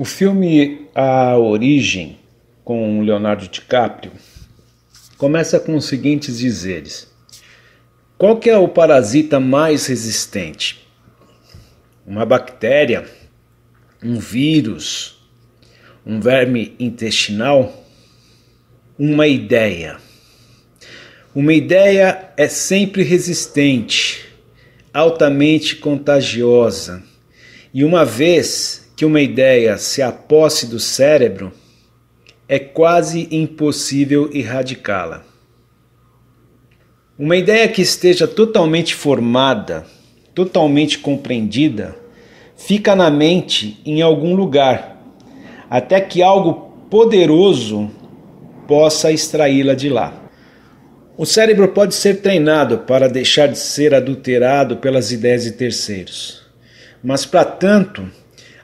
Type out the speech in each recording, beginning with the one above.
O filme A Origem, com Leonardo DiCaprio, começa com os seguintes dizeres. Qual é o parasita mais resistente? Uma bactéria? Um vírus? Um verme intestinal? Uma ideia. Uma ideia é sempre resistente, altamente contagiosa. E uma vez que uma ideia se aposse do cérebro, é quase impossível erradicá-la. Uma ideia que esteja totalmente formada, totalmente compreendida, fica na mente em algum lugar, até que algo poderoso possa extraí-la de lá. O cérebro pode ser treinado para deixar de ser adulterado pelas ideias de terceiros, mas para tanto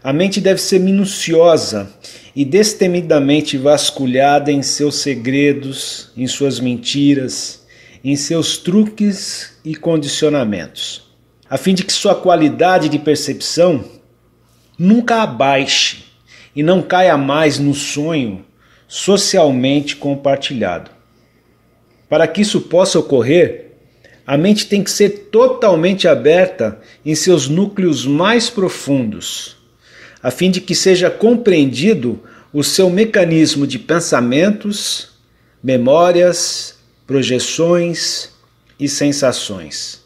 a mente deve ser minuciosa e destemidamente vasculhada em seus segredos, em suas mentiras, em seus truques e condicionamentos, a fim de que sua qualidade de percepção nunca abaixe e não caia mais no sonho socialmente compartilhado. Para que isso possa ocorrer, a mente tem que ser totalmente aberta em seus núcleos mais profundos a fim de que seja compreendido o seu mecanismo de pensamentos, memórias, projeções e sensações.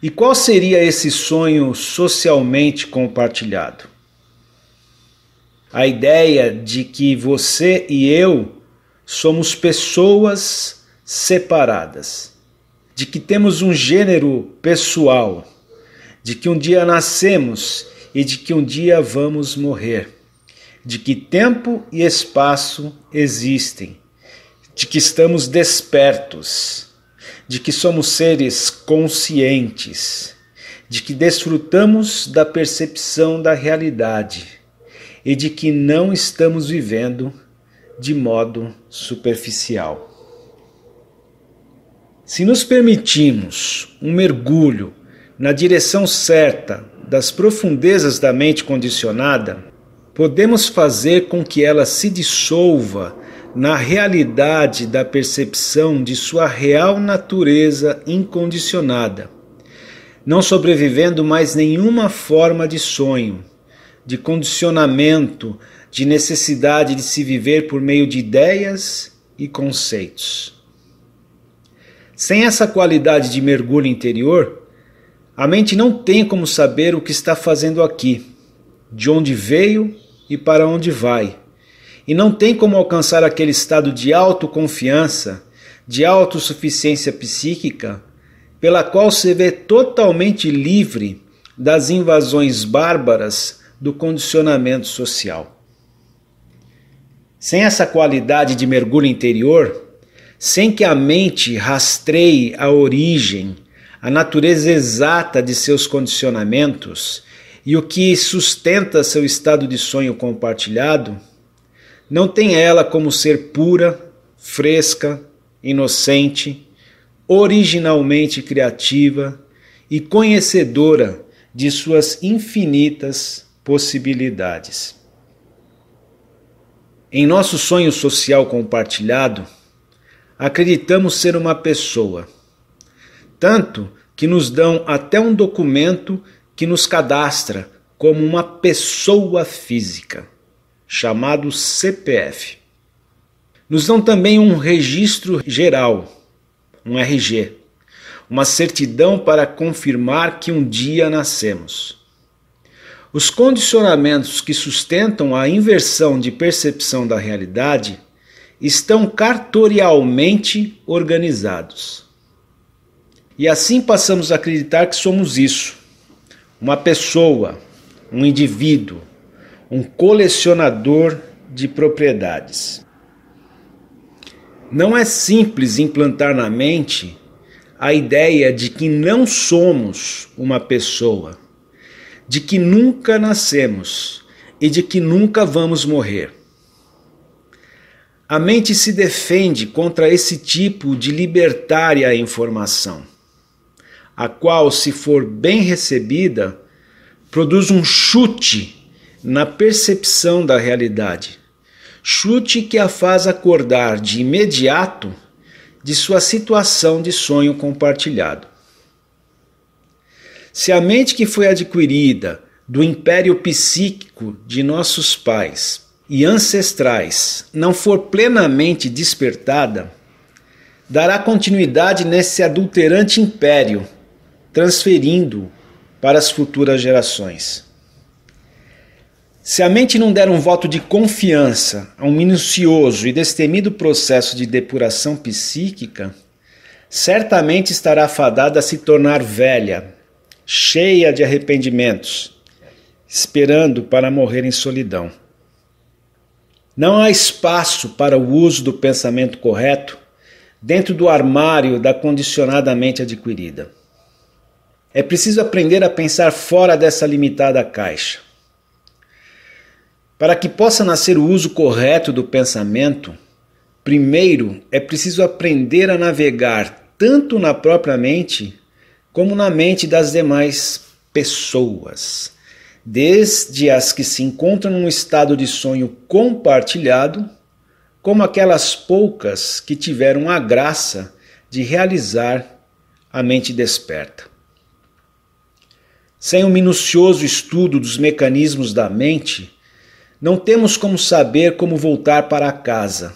E qual seria esse sonho socialmente compartilhado? A ideia de que você e eu somos pessoas separadas, de que temos um gênero pessoal, de que um dia nascemos e de que um dia vamos morrer, de que tempo e espaço existem, de que estamos despertos, de que somos seres conscientes, de que desfrutamos da percepção da realidade e de que não estamos vivendo de modo superficial. Se nos permitimos um mergulho na direção certa das profundezas da mente condicionada, podemos fazer com que ela se dissolva na realidade da percepção de sua real natureza incondicionada, não sobrevivendo mais nenhuma forma de sonho, de condicionamento, de necessidade de se viver por meio de ideias e conceitos. Sem essa qualidade de mergulho interior, a mente não tem como saber o que está fazendo aqui, de onde veio e para onde vai. E não tem como alcançar aquele estado de autoconfiança, de autossuficiência psíquica, pela qual se vê totalmente livre das invasões bárbaras do condicionamento social. Sem essa qualidade de mergulho interior, sem que a mente rastreie a origem, a natureza exata de seus condicionamentos e o que sustenta seu estado de sonho compartilhado, não tem ela como ser pura, fresca, inocente, originalmente criativa e conhecedora de suas infinitas possibilidades. Em nosso sonho social compartilhado, acreditamos ser uma pessoa tanto que nos dão até um documento que nos cadastra como uma pessoa física, chamado CPF. Nos dão também um registro geral, um RG, uma certidão para confirmar que um dia nascemos. Os condicionamentos que sustentam a inversão de percepção da realidade estão cartorialmente organizados. E assim passamos a acreditar que somos isso: uma pessoa, um indivíduo, um colecionador de propriedades. Não é simples implantar na mente a ideia de que não somos uma pessoa, de que nunca nascemos e de que nunca vamos morrer. A mente se defende contra esse tipo de libertária informação a qual, se for bem recebida, produz um chute na percepção da realidade. Chute que a faz acordar de imediato de sua situação de sonho compartilhado. Se a mente que foi adquirida do império psíquico de nossos pais e ancestrais não for plenamente despertada, dará continuidade nesse adulterante império transferindo para as futuras gerações. Se a mente não der um voto de confiança a um minucioso e destemido processo de depuração psíquica, certamente estará fadada a se tornar velha, cheia de arrependimentos, esperando para morrer em solidão. Não há espaço para o uso do pensamento correto dentro do armário da condicionada mente adquirida. É preciso aprender a pensar fora dessa limitada caixa. Para que possa nascer o uso correto do pensamento, primeiro é preciso aprender a navegar tanto na própria mente como na mente das demais pessoas, desde as que se encontram num estado de sonho compartilhado, como aquelas poucas que tiveram a graça de realizar a mente desperta. Sem um minucioso estudo dos mecanismos da mente, não temos como saber como voltar para casa.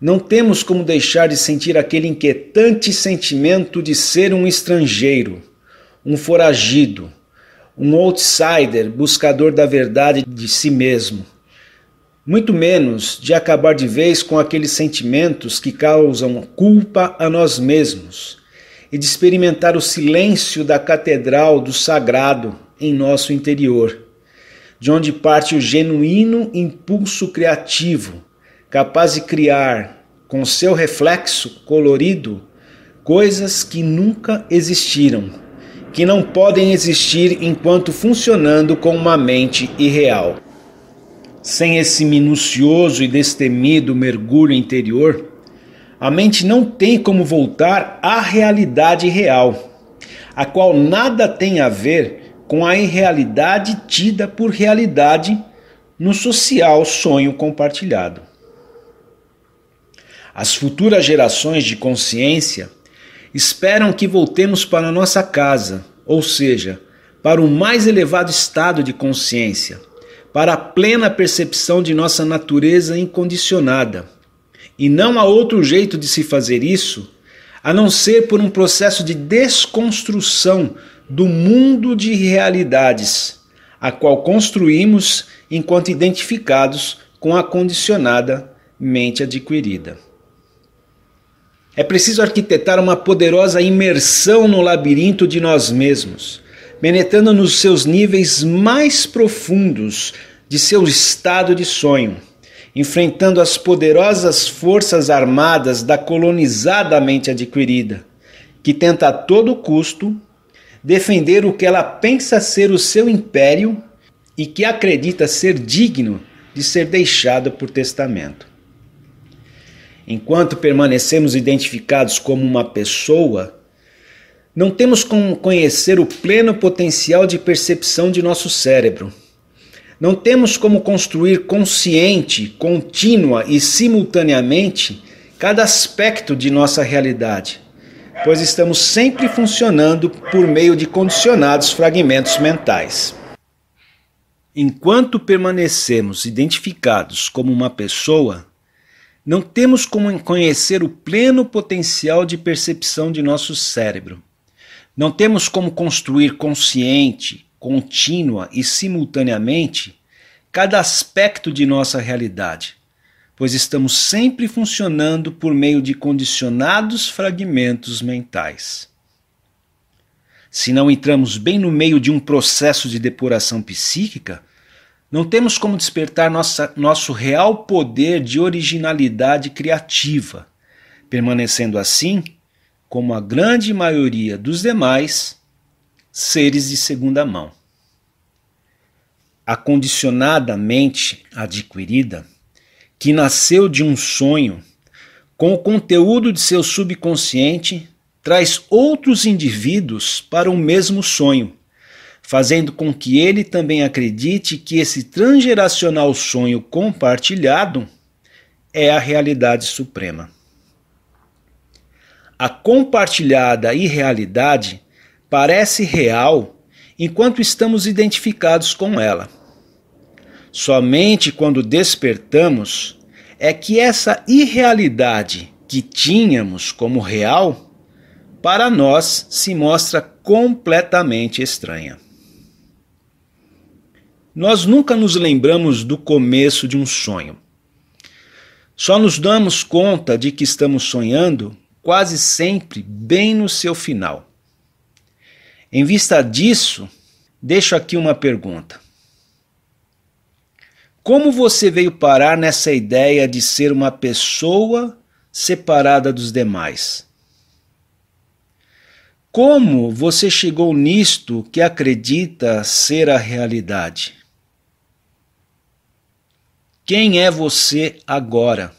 Não temos como deixar de sentir aquele inquietante sentimento de ser um estrangeiro, um foragido, um outsider buscador da verdade de si mesmo. Muito menos de acabar de vez com aqueles sentimentos que causam culpa a nós mesmos e de experimentar o silêncio da catedral do sagrado em nosso interior, de onde parte o genuíno impulso criativo, capaz de criar, com seu reflexo colorido, coisas que nunca existiram, que não podem existir enquanto funcionando com uma mente irreal. Sem esse minucioso e destemido mergulho interior, a mente não tem como voltar à realidade real, a qual nada tem a ver com a irrealidade tida por realidade no social sonho compartilhado. As futuras gerações de consciência esperam que voltemos para nossa casa, ou seja, para o mais elevado estado de consciência, para a plena percepção de nossa natureza incondicionada e não há outro jeito de se fazer isso a não ser por um processo de desconstrução do mundo de realidades, a qual construímos enquanto identificados com a condicionada mente adquirida. É preciso arquitetar uma poderosa imersão no labirinto de nós mesmos, penetrando nos seus níveis mais profundos de seu estado de sonho enfrentando as poderosas forças armadas da colonizadamente adquirida, que tenta a todo custo defender o que ela pensa ser o seu império e que acredita ser digno de ser deixado por testamento. Enquanto permanecemos identificados como uma pessoa, não temos como conhecer o pleno potencial de percepção de nosso cérebro não temos como construir consciente, contínua e simultaneamente cada aspecto de nossa realidade, pois estamos sempre funcionando por meio de condicionados fragmentos mentais. Enquanto permanecemos identificados como uma pessoa, não temos como conhecer o pleno potencial de percepção de nosso cérebro. Não temos como construir consciente, contínua e simultaneamente cada aspecto de nossa realidade, pois estamos sempre funcionando por meio de condicionados fragmentos mentais. Se não entramos bem no meio de um processo de depuração psíquica, não temos como despertar nossa, nosso real poder de originalidade criativa, permanecendo assim, como a grande maioria dos demais, seres de segunda mão. A condicionada mente adquirida, que nasceu de um sonho, com o conteúdo de seu subconsciente, traz outros indivíduos para o mesmo sonho, fazendo com que ele também acredite que esse transgeracional sonho compartilhado é a realidade suprema. A compartilhada irrealidade parece real enquanto estamos identificados com ela. Somente quando despertamos é que essa irrealidade que tínhamos como real para nós se mostra completamente estranha. Nós nunca nos lembramos do começo de um sonho. Só nos damos conta de que estamos sonhando quase sempre bem no seu final. Em vista disso, deixo aqui uma pergunta. Como você veio parar nessa ideia de ser uma pessoa separada dos demais? Como você chegou nisto que acredita ser a realidade? Quem é você agora?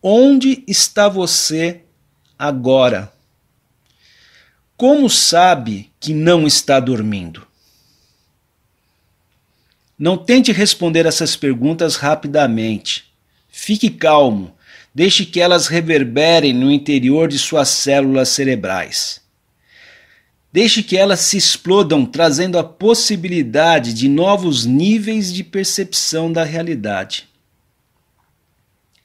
Onde está você agora? Como sabe que não está dormindo? Não tente responder essas perguntas rapidamente. Fique calmo, deixe que elas reverberem no interior de suas células cerebrais. Deixe que elas se explodam, trazendo a possibilidade de novos níveis de percepção da realidade.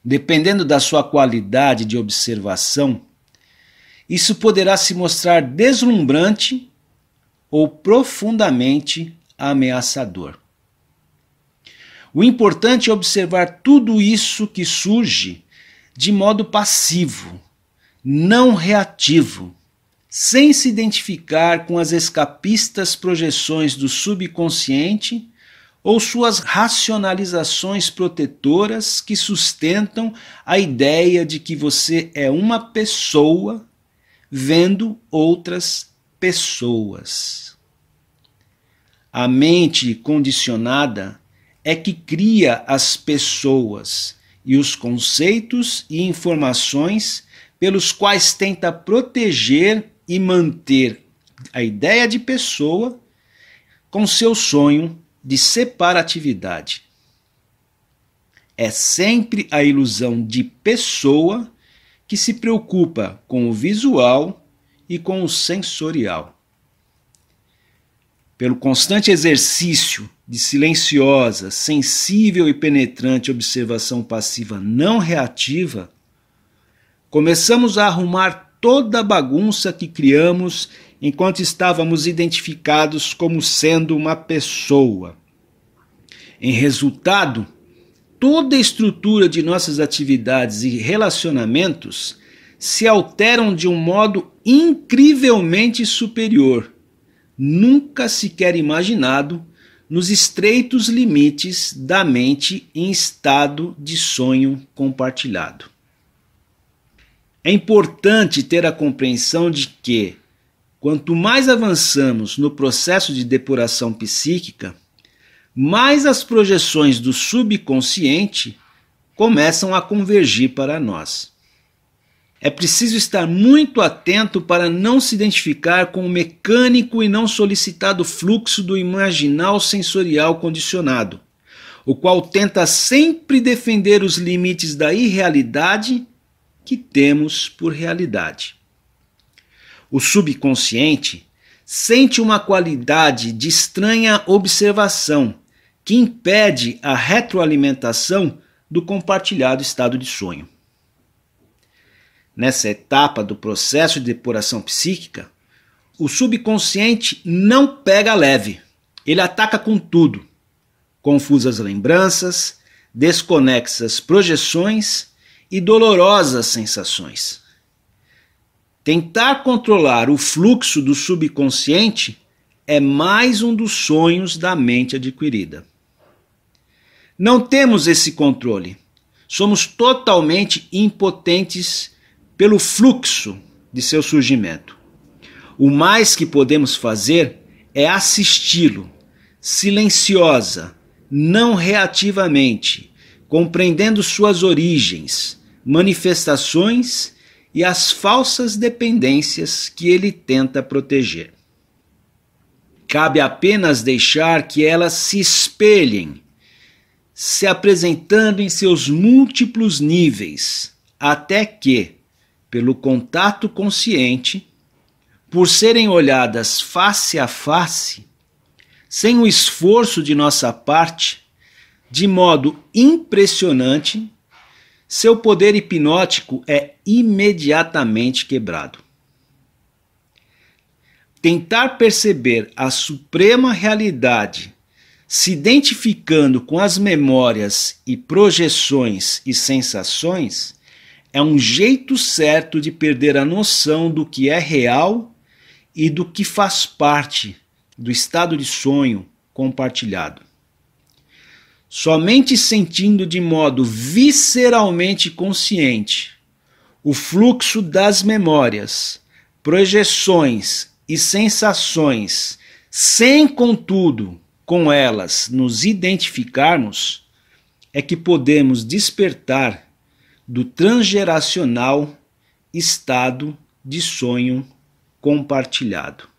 Dependendo da sua qualidade de observação, isso poderá se mostrar deslumbrante ou profundamente ameaçador. O importante é observar tudo isso que surge de modo passivo, não reativo, sem se identificar com as escapistas projeções do subconsciente ou suas racionalizações protetoras que sustentam a ideia de que você é uma pessoa vendo outras pessoas. A mente condicionada é que cria as pessoas e os conceitos e informações pelos quais tenta proteger e manter a ideia de pessoa com seu sonho de separatividade. É sempre a ilusão de pessoa que se preocupa com o visual e com o sensorial. Pelo constante exercício de silenciosa, sensível e penetrante observação passiva não reativa, começamos a arrumar toda a bagunça que criamos enquanto estávamos identificados como sendo uma pessoa. Em resultado, toda a estrutura de nossas atividades e relacionamentos se alteram de um modo incrivelmente superior, nunca sequer imaginado, nos estreitos limites da mente em estado de sonho compartilhado. É importante ter a compreensão de que, quanto mais avançamos no processo de depuração psíquica, mais as projeções do subconsciente começam a convergir para nós. É preciso estar muito atento para não se identificar com o mecânico e não solicitado fluxo do imaginal sensorial condicionado, o qual tenta sempre defender os limites da irrealidade que temos por realidade. O subconsciente sente uma qualidade de estranha observação que impede a retroalimentação do compartilhado estado de sonho. Nessa etapa do processo de depuração psíquica, o subconsciente não pega leve. Ele ataca com tudo: confusas lembranças, desconexas projeções e dolorosas sensações. Tentar controlar o fluxo do subconsciente é mais um dos sonhos da mente adquirida. Não temos esse controle. Somos totalmente impotentes pelo fluxo de seu surgimento. O mais que podemos fazer é assisti-lo, silenciosa, não reativamente, compreendendo suas origens, manifestações e as falsas dependências que ele tenta proteger. Cabe apenas deixar que elas se espelhem se apresentando em seus múltiplos níveis, até que, pelo contato consciente, por serem olhadas face a face, sem o esforço de nossa parte, de modo impressionante, seu poder hipnótico é imediatamente quebrado. Tentar perceber a suprema realidade se identificando com as memórias e projeções e sensações, é um jeito certo de perder a noção do que é real e do que faz parte do estado de sonho compartilhado. Somente sentindo de modo visceralmente consciente o fluxo das memórias, projeções e sensações, sem contudo com elas nos identificarmos, é que podemos despertar do transgeracional estado de sonho compartilhado.